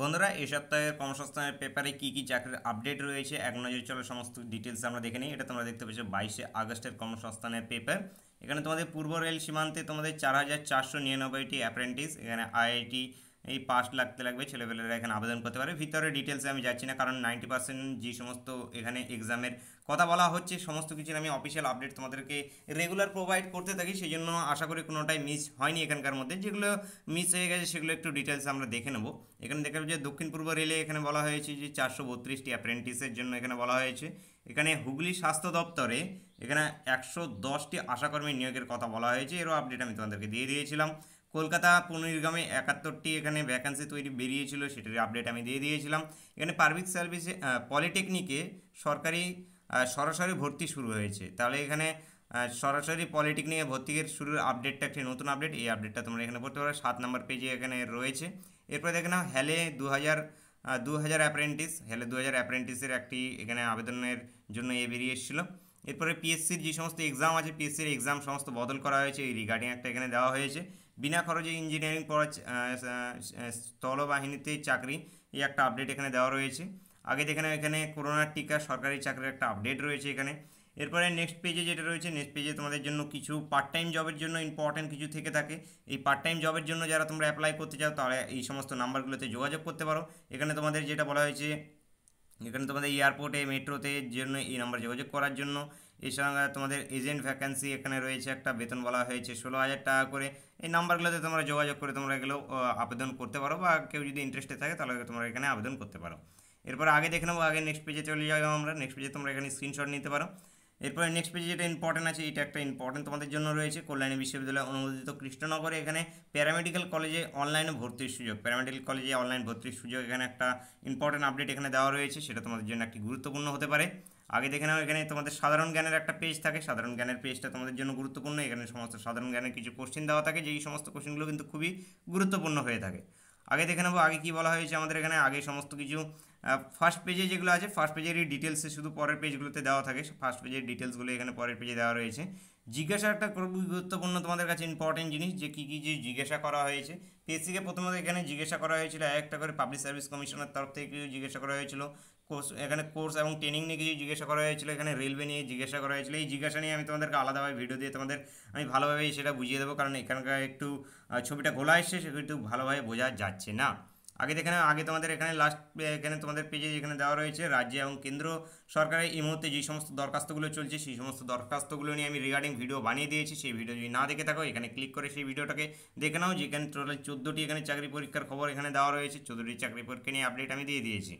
বন্ধুরা এই সপ্তাহের কর্মসংস্থানের পেপারে কী কী চাকরির আপডেট রয়েছে এক নজর চলে সমস্ত ডিটেলস আমরা দেখে নিই এটা তোমরা দেখতে পেয়েছো বাইশে আগস্টের কর্মসংস্থানের পেপার এখানে তোমাদের পূর্ব রেল সীমান্তে তোমাদের চার হাজার চারশো নিরানব্বইটি অ্যাপ্রেন্টিস এখানে আইআইটি এই পাস লাগতে লাগবে ছেলেপেলেরা এখানে আবেদন করতে পারে ভিতরে ডিটেলসে আমি যাচ্ছি না কারণ নাইনটি পার্সেন্ট যে সমস্ত এখানে এক্সামের কথা বলা হচ্ছে সমস্ত কিছুর আমি অফিসিয়াল আপডেট তোমাদেরকে রেগুলার প্রোভাইড করতে থাকি সেই জন্য আশা করি কোনোটাই মিস হয়নি এখানকার মধ্যে যেগুলো মিস হয়ে গেছে সেগুলো একটু ডিটেলস আমরা দেখে নেবো এখানে দেখা যে দক্ষিণ পূর্ব রেলে এখানে বলা হয়েছে যে চারশো বত্রিশটি অ্যাপ্রেন্টিসের জন্য এখানে বলা হয়েছে এখানে হুগলি স্বাস্থ্য দপ্তরে এখানে একশো দশটি আশাকর্মী নিয়োগের কথা বলা হয়েছে এরও আপডেট আমি তোমাদেরকে দিয়ে দিয়েছিলাম কলকাতা পুনর্গামে একাত্তরটি এখানে ভ্যাকান্সি তৈরি বেরিয়েছিল সেটির আপডেট আমি দিয়ে দিয়েছিলাম এখানে পারভিক সার্ভিসে পলিটেকনিকে সরকারি সরাসরি ভর্তি শুরু হয়েছে তাহলে এখানে সরাসরি পলিটেকনিকে ভর্তির শুরুর আপডেটটা একটি নতুন আপডেট এই আপডেটটা তোমরা এখানে পড়তে পারো সাত নম্বর পেজে এখানে রয়েছে এরপরে দেখে নাও হ্যালে দু হাজার দু হাজার অ্যাপ্রেন্টিস হ্যালে দু হাজার অ্যাপ্রেন্টিসের একটি এখানে আবেদনের জন্য এ বেরিয়ে এসেছিলো এরপরে পিএসসির যে সমস্ত এক্সাম আছে পিএসসির এক্সাম সমস্ত বদল করা হয়েছে এই রিগার্ডিং একটা এখানে দেওয়া হয়েছে বিনা খরচে ইঞ্জিনিয়ারিং পড়া স্থলবাহিনীতে চাকরি এই একটা আপডেট এখানে দেওয়া রয়েছে আগে দেখে এখানে করোনার টিকা সরকারি চাকরির একটা আপডেট রয়েছে এখানে এরপরে নেক্সট পেজে যেটা রয়েছে নেক্সট পেজে তোমাদের জন্য কিছু পার্ট টাইম জবের জন্য ইম্পর্ট্যান্ট কিছু থেকে থাকে এই পার্ট টাইম জবের জন্য যারা তোমরা অ্যাপ্লাই করতে চাও তারা এই সমস্ত নাম্বারগুলোতে যোগাযোগ করতে পারো এখানে তোমাদের যেটা বলা হয়েছে যেখানে তোমাদের এয়ারপোর্টে মেট্রোতে জন্য এই নাম্বার যোগাযোগ করার জন্য এছাড়া সঙ্গে তোমাদের এজেন্ট ভ্যাকান্সি এখানে রয়েছে একটা বেতন বলা হয়েছে ষোলো হাজার টাকা করে এই নাম্বারগুলোতে তোমরা যোগাযোগ করে তোমরা এগুলো আবেদন করতে পারো বা কেউ যদি ইন্টারেস্টে থাকে তাহলে তোমরা এখানে আবেদন করতে পারো এরপর আগে দেখে নেবো আগে নেক্সট পেজে চলে যাবো আমরা নেক্সট পেজে তোমরা এখানে স্ক্রিনশট নিতে পারো এরপরে নেক্সট পেজে যেটা ইম্পর্টেন্ট আছে এটা একটা ইম্পর্টেন্ট তোমাদের জন্য রয়েছে কল্যাণী বিশ্ববিদ্যালয় অনুমোদিত কৃষ্ণনগরে এখানে প্যারামেডিক্যাল কলেজে অনলাইনে ভর্তির সুযোগ প্যারামেডিক্যাল কলেজে অনলাইন ভর্তির সুযোগ এখানে একটা ইম্পর্টেন্ট আপডেট এখানে দেওয়া রয়েছে সেটা তোমাদের জন্য একটি গুরুত্বপূর্ণ হতে পারে আগে দেখে নাও এখানে তোমাদের সাধারণ জ্ঞানের একটা পেজ থাকে সাধারণ জ্ঞানের পেজটা তোমাদের জন্য গুরুত্বপূর্ণ এখানে সমস্ত সাধারণ জ্ঞানের কিছু কোশ্চেন দেওয়া থাকে যেই সমস্ত কোশ্চেনগুলো কিন্তু খুবই গুরুত্বপূর্ণ হয়ে থাকে আগে দেখে নেবো আগে কি বলা হয়েছে আমাদের এখানে আগে সমস্ত কিছু ফার্স্ট পেজে যেগুলো আছে ফার্স্ট পেজেরই ডিটেলসে শুধু পরের পেজগুলোতে দেওয়া থাকে ফার্স্ট পেজের ডিটেলসগুলো এখানে পরের পেজে দেওয়া রয়েছে জিজ্ঞাসা একটা খুবই গুরুত্বপূর্ণ তোমাদের কাছে ইম্পর্টেন্ট জিনিস যে কী কী যে জিজ্ঞাসা করা হয়েছে পিএসসিকে প্রথমত এখানে জিজ্ঞাসা করা হয়েছিল একটা করে পাবলিক সার্ভিস কমিশনের তরফ থেকে জিজ্ঞাসা করা হয়েছিল কোর্স এখানে কোর্স এবং ট্রেনিং নিয়ে কিছু জিজ্ঞাসা করা হয়েছিল এখানে রেলওয়ে নিয়ে জিজ্ঞাসা করা হয়েছিল এই জিজ্ঞাসা নিয়ে আমি তোমাদেরকে আলাদাভাবে ভিডিও দিয়ে তোমাদের আমি ভালোভাবে সেটা বুঝিয়ে দেবো কারণ এখানকার একটু ছবিটা খোলা এসছে সেগুলো একটু ভালোভাবে বোঝা যাচ্ছে না আগে দেখে আগে তোমাদের এখানে লাস্ট এখানে তোমাদের পেজে যেখানে দেওয়া রয়েছে রাজ্য এবং কেন্দ্র সরকারের এই মুহূর্তে যে সমস্ত দরখাস্তগুলো চলছে সেই সমস্ত দরখাস্তগুলো নিয়ে আমি রিগার্ডিং ভিডিও বানিয়ে দিয়েছি সেই ভিডিও যদি না দেখে থাকো এখানে ক্লিক করে সেই ভিডিওটাকে দেখে নাও যেখানে টোটাল চোদ্দোটি এখানে চাকরি পরীক্ষার খবর এখানে দেওয়া রয়েছে চোদ্দোটি চাকরি পরীক্ষা নিয়ে আপডেট আমি দিয়ে দিয়েছি